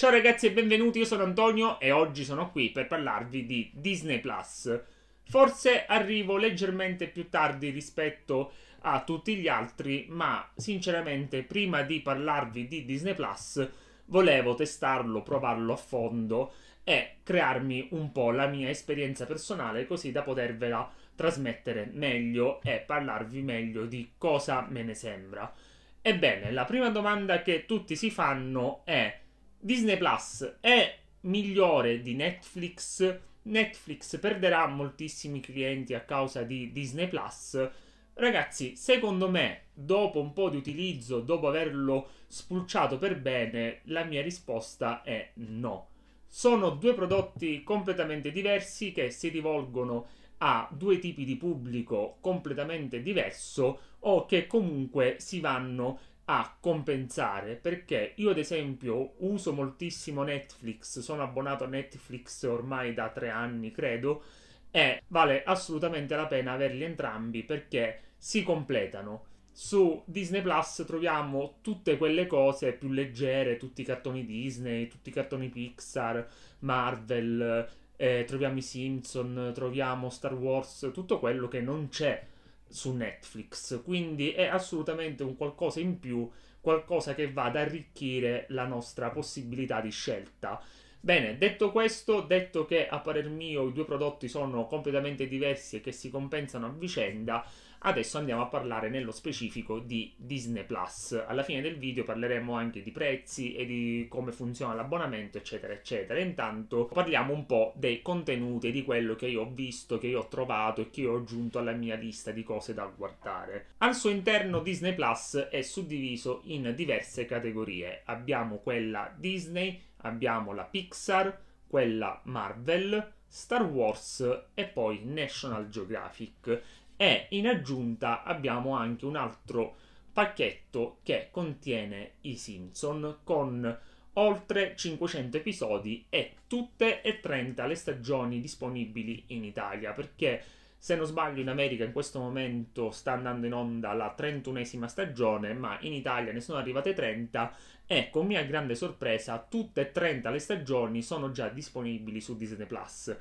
Ciao ragazzi e benvenuti, io sono Antonio e oggi sono qui per parlarvi di Disney Plus. Forse arrivo leggermente più tardi rispetto a tutti gli altri, ma sinceramente prima di parlarvi di Disney Plus volevo testarlo, provarlo a fondo e crearmi un po' la mia esperienza personale così da potervela trasmettere meglio e parlarvi meglio di cosa me ne sembra. Ebbene, la prima domanda che tutti si fanno è Disney Plus è migliore di Netflix. Netflix perderà moltissimi clienti a causa di Disney Plus. Ragazzi, secondo me, dopo un po' di utilizzo, dopo averlo spulciato per bene, la mia risposta è no. Sono due prodotti completamente diversi che si rivolgono a due tipi di pubblico completamente diverso o che comunque si vanno a compensare perché io ad esempio uso moltissimo Netflix, sono abbonato a Netflix ormai da tre anni credo e vale assolutamente la pena averli entrambi perché si completano. Su Disney Plus troviamo tutte quelle cose più leggere, tutti i cartoni Disney, tutti i cartoni Pixar, Marvel, eh, troviamo i Simpson, troviamo Star Wars, tutto quello che non c'è su Netflix, quindi è assolutamente un qualcosa in più, qualcosa che va ad arricchire la nostra possibilità di scelta. Bene, detto questo, detto che a parer mio i due prodotti sono completamente diversi e che si compensano a vicenda, Adesso andiamo a parlare nello specifico di Disney Plus. Alla fine del video parleremo anche di prezzi e di come funziona l'abbonamento, eccetera, eccetera. Intanto parliamo un po' dei contenuti, di quello che io ho visto, che io ho trovato e che io ho aggiunto alla mia lista di cose da guardare. Al suo interno Disney Plus è suddiviso in diverse categorie. Abbiamo quella Disney, abbiamo la Pixar, quella Marvel, Star Wars e poi National Geographic e in aggiunta abbiamo anche un altro pacchetto che contiene i Simpson con oltre 500 episodi e tutte e 30 le stagioni disponibili in Italia perché se non sbaglio in America in questo momento sta andando in onda la 31esima stagione, ma in Italia ne sono arrivate 30 e con mia grande sorpresa tutte e 30 le stagioni sono già disponibili su Disney Plus.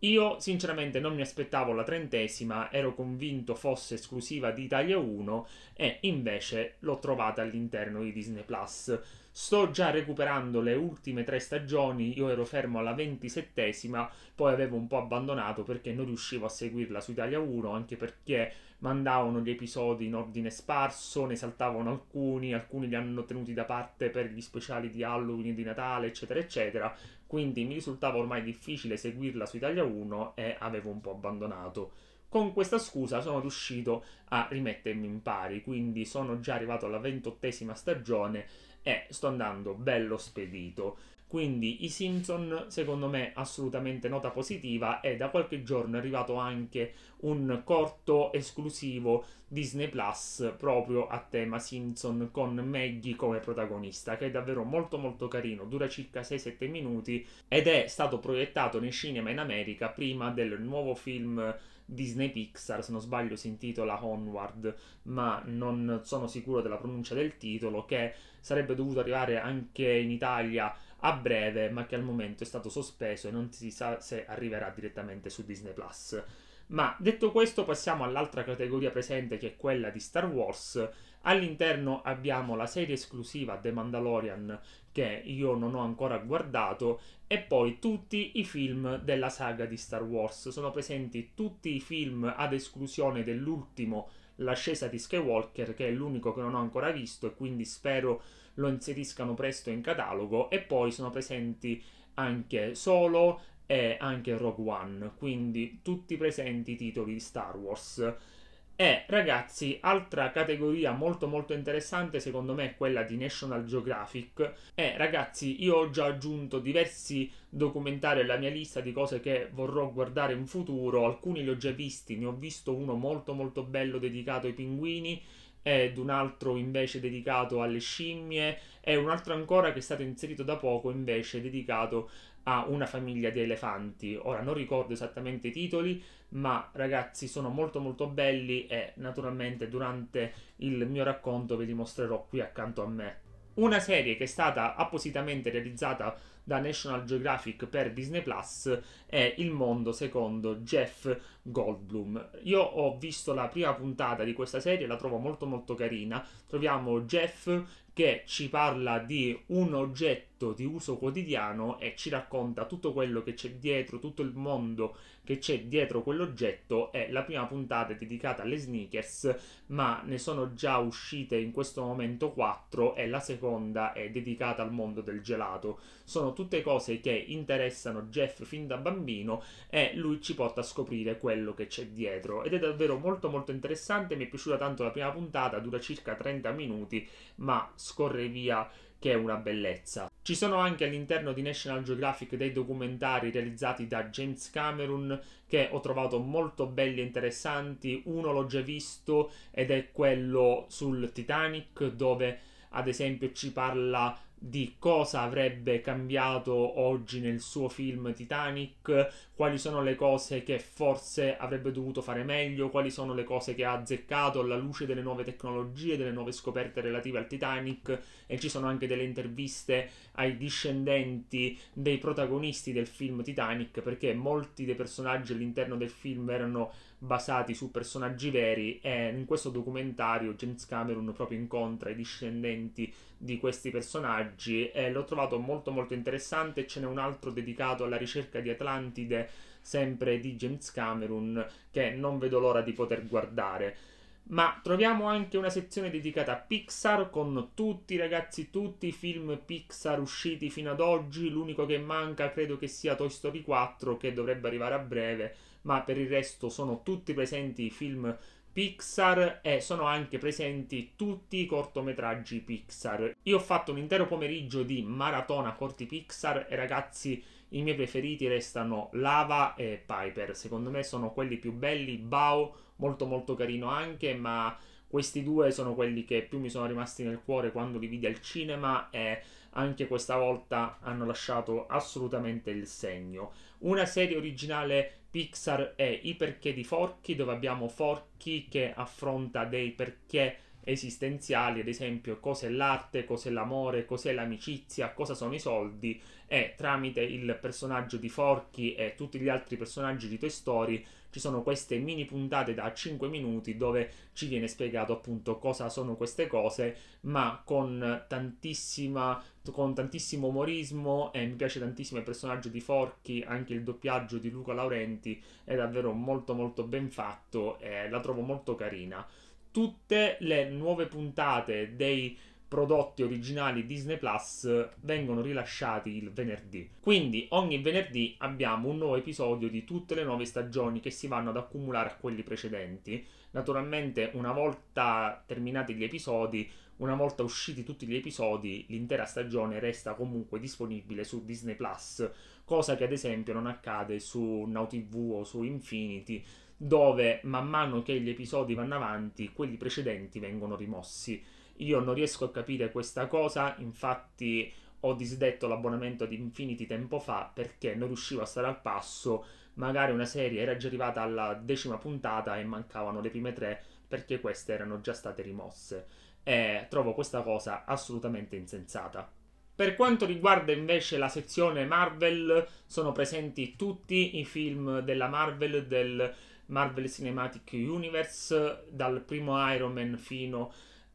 Io sinceramente non mi aspettavo la trentesima, ero convinto fosse esclusiva di Italia 1 e invece l'ho trovata all'interno di Disney Plus. Sto già recuperando le ultime tre stagioni, io ero fermo alla ventisettesima, poi avevo un po' abbandonato perché non riuscivo a seguirla su Italia 1, anche perché mandavano gli episodi in ordine sparso, ne saltavano alcuni, alcuni li hanno tenuti da parte per gli speciali di Halloween, di Natale, eccetera, eccetera. Quindi mi risultava ormai difficile seguirla su Italia 1 e avevo un po' abbandonato. Con questa scusa sono riuscito a rimettermi in pari, quindi sono già arrivato alla ventottesima stagione e sto andando bello spedito. Quindi i Simpson, secondo me, assolutamente nota positiva e da qualche giorno è arrivato anche un corto esclusivo Disney Plus proprio a tema Simpson con Maggie come protagonista, che è davvero molto molto carino, dura circa 6-7 minuti ed è stato proiettato nel cinema in America prima del nuovo film Disney Pixar, se non sbaglio si intitola Onward, ma non sono sicuro della pronuncia del titolo, che sarebbe dovuto arrivare anche in Italia a breve, ma che al momento è stato sospeso e non si sa se arriverà direttamente su Disney Plus. Ma detto questo, passiamo all'altra categoria presente che è quella di Star Wars. All'interno abbiamo la serie esclusiva The Mandalorian che io non ho ancora guardato e poi tutti i film della saga di Star Wars. Sono presenti tutti i film ad esclusione dell'ultimo, L'ascesa di Skywalker, che è l'unico che non ho ancora visto e quindi spero lo inseriscano presto in catalogo e poi sono presenti anche Solo e anche Rogue One, quindi tutti presenti i titoli di Star Wars. E ragazzi, altra categoria molto molto interessante secondo me è quella di National Geographic. E ragazzi, io ho già aggiunto diversi documentari alla mia lista di cose che vorrò guardare in futuro, alcuni li ho già visti, ne ho visto uno molto molto bello dedicato ai pinguini ed un altro invece dedicato alle scimmie e un altro ancora che è stato inserito da poco invece dedicato a una famiglia di elefanti. Ora non ricordo esattamente i titoli, ma ragazzi sono molto molto belli e naturalmente durante il mio racconto ve li mostrerò qui accanto a me. Una serie che è stata appositamente realizzata da National Geographic per Disney Plus è Il mondo secondo Jeff Goldblum. Io ho visto la prima puntata di questa serie, la trovo molto molto carina. Troviamo Jeff che ci parla di un oggetto di uso quotidiano e ci racconta tutto quello che c'è dietro, tutto il mondo che c'è dietro quell'oggetto e la prima puntata è dedicata alle sneakers, ma ne sono già uscite in questo momento 4 e la seconda è dedicata al mondo del gelato. Sono tutte cose che interessano Jeff fin da bambino e lui ci porta a scoprire quello quello che c'è dietro ed è davvero molto molto interessante, mi è piaciuta tanto la prima puntata, dura circa 30 minuti, ma scorre via che è una bellezza. Ci sono anche all'interno di National Geographic dei documentari realizzati da James Cameron che ho trovato molto belli e interessanti. Uno l'ho già visto ed è quello sul Titanic dove ad esempio ci parla di cosa avrebbe cambiato oggi nel suo film Titanic, quali sono le cose che forse avrebbe dovuto fare meglio, quali sono le cose che ha azzeccato alla luce delle nuove tecnologie, delle nuove scoperte relative al Titanic e ci sono anche delle interviste ai discendenti dei protagonisti del film Titanic perché molti dei personaggi all'interno del film erano basati su personaggi veri e in questo documentario James Cameron proprio incontra i discendenti di questi personaggi e l'ho trovato molto molto interessante, ce n'è un altro dedicato alla ricerca di Atlantide sempre di James Cameron che non vedo l'ora di poter guardare ma troviamo anche una sezione dedicata a Pixar con tutti i ragazzi, tutti i film Pixar usciti fino ad oggi. L'unico che manca credo che sia Toy Story 4 che dovrebbe arrivare a breve, ma per il resto sono tutti presenti i film Pixar e sono anche presenti tutti i cortometraggi Pixar. Io ho fatto un intero pomeriggio di maratona corti Pixar e ragazzi i miei preferiti restano Lava e Piper. Secondo me sono quelli più belli, Bao molto molto carino anche, ma questi due sono quelli che più mi sono rimasti nel cuore quando li vidi al cinema e anche questa volta hanno lasciato assolutamente il segno. Una serie originale Pixar è I perché di Forky, dove abbiamo Forky che affronta dei perché esistenziali, ad esempio cos'è l'arte, cos'è l'amore, cos'è l'amicizia, cosa sono i soldi e tramite il personaggio di Forky e tutti gli altri personaggi di Toy Story ci sono queste mini puntate da 5 minuti dove ci viene spiegato appunto cosa sono queste cose, ma con tantissima con tantissimo umorismo e mi piace tantissimo il personaggio di Forky, anche il doppiaggio di Luca Laurenti è davvero molto molto ben fatto e la trovo molto carina tutte le nuove puntate dei prodotti originali Disney Plus vengono rilasciati il venerdì. Quindi ogni venerdì abbiamo un nuovo episodio di tutte le nuove stagioni che si vanno ad accumulare a quelli precedenti. Naturalmente una volta terminati gli episodi, una volta usciti tutti gli episodi, l'intera stagione resta comunque disponibile su Disney Plus, cosa che ad esempio non accade su Now TV o su Infinity dove man mano che gli episodi vanno avanti, quelli precedenti vengono rimossi. Io non riesco a capire questa cosa, infatti ho disdetto l'abbonamento di Infinity tempo fa perché non riuscivo a stare al passo, magari una serie era già arrivata alla decima puntata e mancavano le prime tre perché queste erano già state rimosse. E trovo questa cosa assolutamente insensata. Per quanto riguarda invece la sezione Marvel, sono presenti tutti i film della Marvel del Marvel Cinematic Universe, dal primo Iron Man fino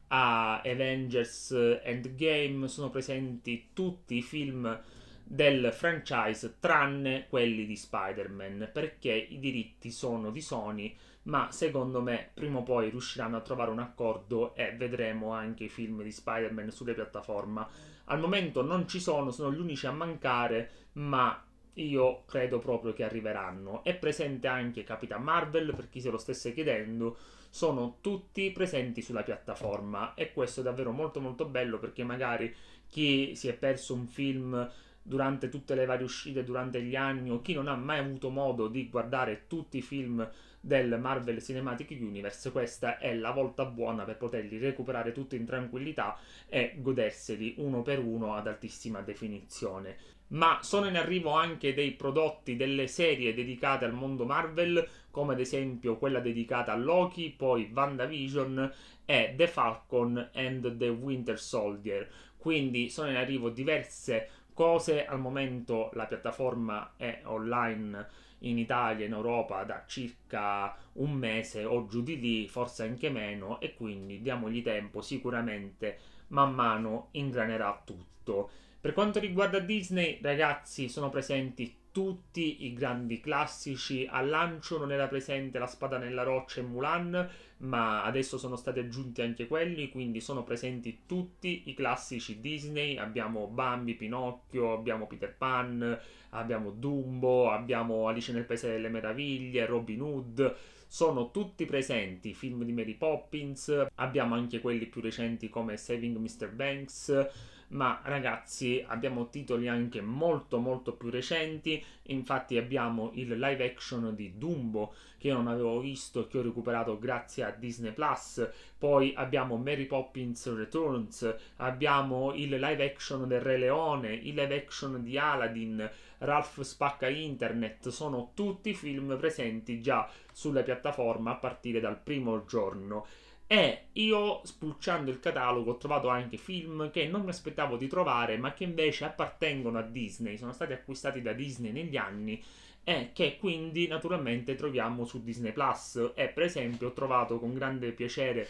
a Avengers Endgame, sono presenti tutti i film del franchise tranne quelli di Spider-Man perché i diritti sono di Sony ma secondo me prima o poi riusciranno a trovare un accordo e vedremo anche i film di Spider-Man sulle piattaforme al momento non ci sono, sono gli unici a mancare ma io credo proprio che arriveranno. È presente anche Capitan Marvel, per chi se lo stesse chiedendo, sono tutti presenti sulla piattaforma e questo è davvero molto molto bello perché magari chi si è perso un film durante tutte le varie uscite durante gli anni o chi non ha mai avuto modo di guardare tutti i film del Marvel Cinematic Universe, questa è la volta buona per poterli recuperare tutti in tranquillità e goderseli uno per uno ad altissima definizione ma sono in arrivo anche dei prodotti, delle serie dedicate al mondo Marvel, come ad esempio quella dedicata a Loki, poi WandaVision e The Falcon and the Winter Soldier. Quindi sono in arrivo diverse cose, al momento la piattaforma è online in Italia, in Europa da circa un mese o giù di lì, forse anche meno, e quindi diamogli tempo, sicuramente man mano ingranerà tutto. Per quanto riguarda Disney, ragazzi, sono presenti tutti i grandi classici. Al lancio non era presente La Spada nella Roccia e Mulan, ma adesso sono stati aggiunti anche quelli, quindi sono presenti tutti i classici Disney. Abbiamo Bambi, Pinocchio, abbiamo Peter Pan, abbiamo Dumbo, abbiamo Alice nel Paese delle Meraviglie, Robin Hood. Sono tutti presenti i film di Mary Poppins, abbiamo anche quelli più recenti come Saving Mr. Banks, ma ragazzi abbiamo titoli anche molto molto più recenti, infatti abbiamo il live action di Dumbo che io non avevo visto e che ho recuperato grazie a Disney Plus, poi abbiamo Mary Poppins Returns, abbiamo il live action del Re Leone, il live action di Aladdin, Ralph spacca internet, sono tutti film presenti già sulla piattaforma a partire dal primo giorno. E io, spulciando il catalogo, ho trovato anche film che non mi aspettavo di trovare, ma che invece appartengono a Disney, sono stati acquistati da Disney negli anni e che quindi naturalmente troviamo su Disney Plus. E per esempio ho trovato con grande piacere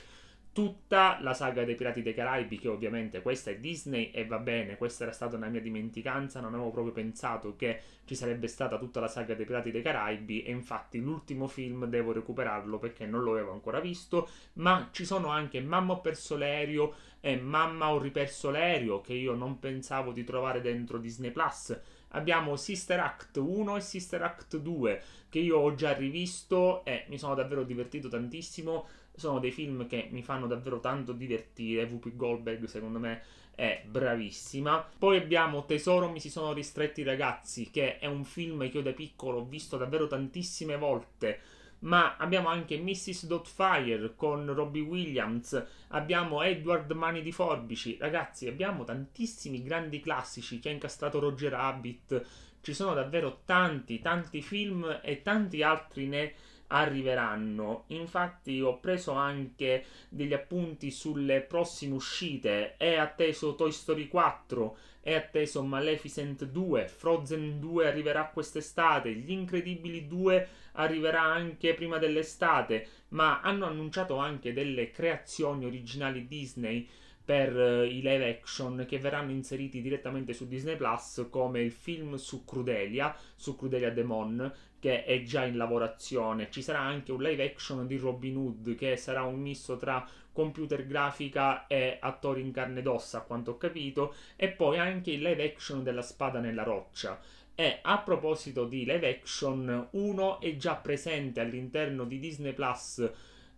tutta la saga dei Pirati dei Caraibi, che ovviamente questa è Disney e va bene, questa era stata una mia dimenticanza, non avevo proprio pensato che ci sarebbe stata tutta la saga dei Pirati dei Caraibi e infatti l'ultimo film devo recuperarlo perché non lo avevo ancora visto, ma ci sono anche Mamma ho perso l'aereo e Mamma ho riperso l'aereo che io non pensavo di trovare dentro Disney Plus. Abbiamo Sister Act 1 e Sister Act 2 che io ho già rivisto e mi sono davvero divertito tantissimo sono dei film che mi fanno davvero tanto divertire. VP Goldberg, secondo me, è bravissima. Poi abbiamo Tesoro mi si sono ristretti ragazzi, che è un film che io da piccolo ho visto davvero tantissime volte. Ma abbiamo anche Mrs. Dotfire con Robbie Williams, abbiamo Edward Mani di Forbici, ragazzi abbiamo tantissimi grandi classici, che ha incastrato Roger Rabbit, ci sono davvero tanti, tanti film e tanti altri ne arriveranno. Infatti ho preso anche degli appunti sulle prossime uscite. È atteso Toy Story 4, è atteso Maleficent 2, Frozen 2 arriverà quest'estate, Gli Incredibili 2 arriverà anche prima dell'estate, ma hanno annunciato anche delle creazioni originali Disney per uh, i live action che verranno inseriti direttamente su Disney Plus come il film su Crudelia, su Crudelia Demon che è già in lavorazione. Ci sarà anche un live action di Robin Hood che sarà un misto tra computer grafica e attori in carne ed ossa, a quanto ho capito, e poi anche il live action della Spada nella roccia. E a proposito di live action, uno è già presente all'interno di Disney Plus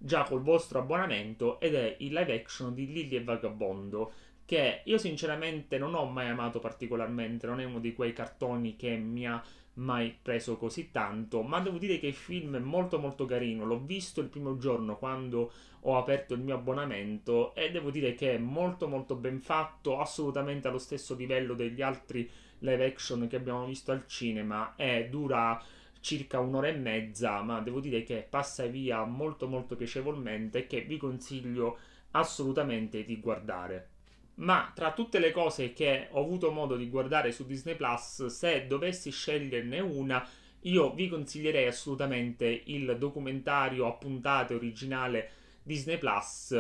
già col vostro abbonamento ed è il live action di Lily e Vagabondo che io sinceramente non ho mai amato particolarmente, non è uno di quei cartoni che mi ha mai preso così tanto, ma devo dire che il film è molto molto carino, l'ho visto il primo giorno quando ho aperto il mio abbonamento e devo dire che è molto molto ben fatto, assolutamente allo stesso livello degli altri live action che abbiamo visto al cinema e dura circa un'ora e mezza, ma devo dire che passa via molto molto piacevolmente e che vi consiglio assolutamente di guardare. Ma tra tutte le cose che ho avuto modo di guardare su Disney Plus, se dovessi sceglierne una, io vi consiglierei assolutamente il documentario a puntate originale Disney Plus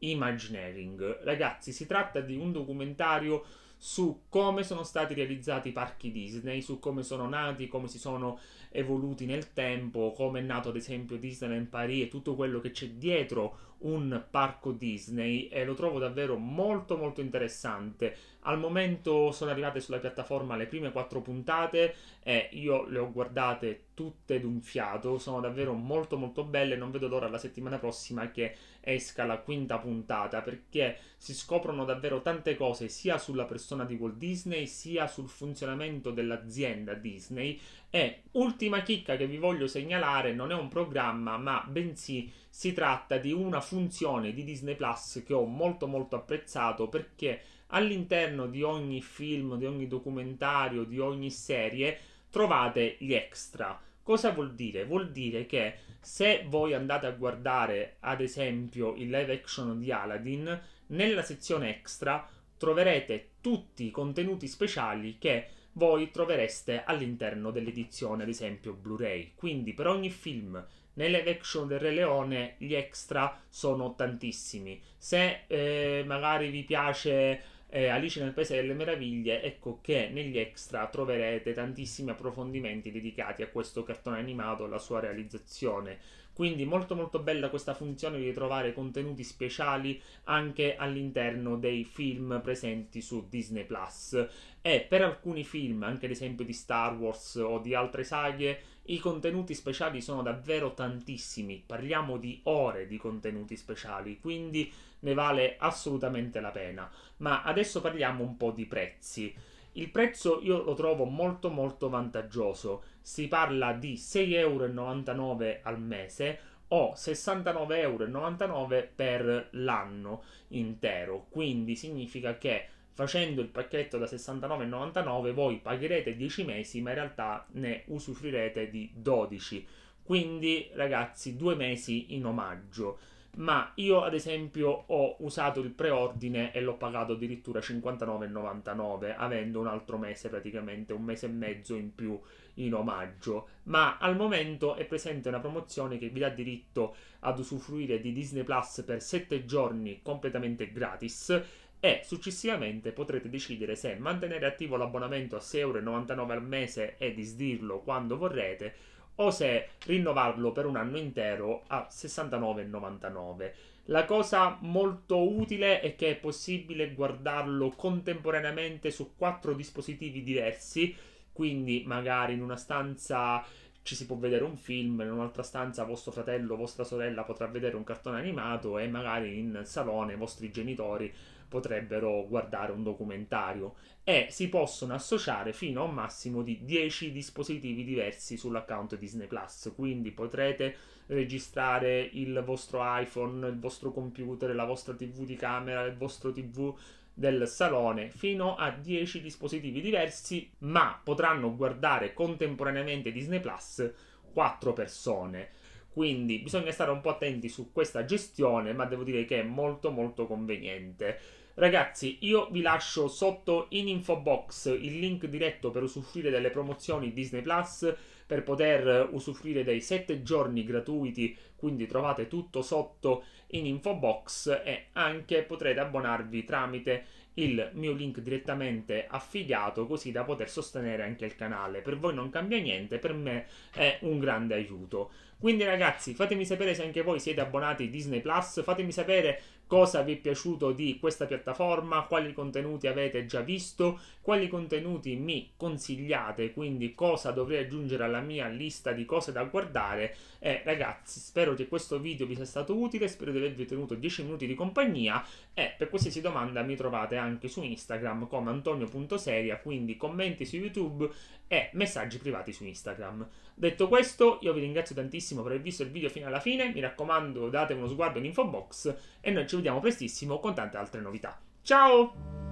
Imagineering. Ragazzi, si tratta di un documentario su come sono stati realizzati i parchi Disney, su come sono nati, come si sono evoluti nel tempo, come è nato ad esempio Disneyland Paris e tutto quello che c'è dietro un parco Disney e lo trovo davvero molto molto interessante. Al momento sono arrivate sulla piattaforma le prime quattro puntate e io le ho guardate tutte d'un fiato, sono davvero molto molto belle, non vedo l'ora la settimana prossima che esca la quinta puntata perché si scoprono davvero tante cose sia sulla persona persona di Walt Disney sia sul funzionamento dell'azienda Disney. E ultima chicca che vi voglio segnalare, non è un programma, ma bensì si tratta di una funzione di Disney Plus che ho molto molto apprezzato perché all'interno di ogni film, di ogni documentario, di ogni serie trovate gli extra. Cosa vuol dire? Vuol dire che se voi andate a guardare, ad esempio, il live action di Aladdin, nella sezione extra troverete tutti i contenuti speciali che voi trovereste all'interno dell'edizione, ad esempio Blu-ray. Quindi per ogni film nelle action del Re Leone gli extra sono tantissimi. Se eh, magari vi piace eh, Alice nel Paese delle Meraviglie, ecco che negli extra troverete tantissimi approfondimenti dedicati a questo cartone animato, e alla sua realizzazione quindi molto molto bella questa funzione di trovare contenuti speciali anche all'interno dei film presenti su Disney Plus. E per alcuni film, anche ad esempio di Star Wars o di altre saghe, i contenuti speciali sono davvero tantissimi, parliamo di ore di contenuti speciali, quindi ne vale assolutamente la pena. Ma adesso parliamo un po' di prezzi. Il prezzo io lo trovo molto molto vantaggioso, si parla di 6,99€ al mese o 69,99€ per l'anno intero, quindi significa che facendo il pacchetto da 69,99 voi pagherete 10 mesi ma in realtà ne usufruirete di 12 quindi ragazzi due mesi in omaggio ma io ad esempio ho usato il preordine e l'ho pagato addirittura 59,99 avendo un altro mese praticamente un mese e mezzo in più in omaggio ma al momento è presente una promozione che vi dà diritto ad usufruire di Disney Plus per 7 giorni completamente gratis e successivamente potrete decidere se mantenere attivo l'abbonamento a 6,99€ al mese e disdirlo quando vorrete o se rinnovarlo per un anno intero a 69,99. La cosa molto utile è che è possibile guardarlo contemporaneamente su quattro dispositivi diversi, quindi magari in una stanza ci si può vedere un film, in un'altra stanza vostro fratello, o vostra sorella potrà vedere un cartone animato e magari in salone i vostri genitori potrebbero guardare un documentario e si possono associare fino a un massimo di 10 dispositivi diversi sull'account Disney Plus, quindi potrete registrare il vostro iPhone, il vostro computer, la vostra TV di camera, il vostro TV del salone fino a 10 dispositivi diversi, ma potranno guardare contemporaneamente Disney Plus 4 persone. Quindi bisogna stare un po' attenti su questa gestione, ma devo dire che è molto molto conveniente. Ragazzi, io vi lascio sotto in info box il link diretto per usufruire delle promozioni Disney Plus, per poter usufruire dei 7 giorni gratuiti quindi trovate tutto sotto in info box e anche potrete abbonarvi tramite il mio link direttamente affiliato così da poter sostenere anche il canale per voi non cambia niente per me è un grande aiuto quindi ragazzi fatemi sapere se anche voi siete abbonati a Disney Plus fatemi sapere cosa vi è piaciuto di questa piattaforma, quali contenuti avete già visto, quali contenuti mi consigliate, quindi cosa dovrei aggiungere alla mia lista di cose da guardare. E ragazzi, spero che questo video vi sia stato utile, spero di avervi tenuto 10 minuti di compagnia e per qualsiasi domanda mi trovate anche su Instagram come antonio.seria, quindi commenti su YouTube e messaggi privati su Instagram. Detto questo, io vi ringrazio tantissimo per aver visto il video fino alla fine, mi raccomando date uno sguardo in info box e noi ci vediamo vediamo prestissimo con tante altre novità. Ciao!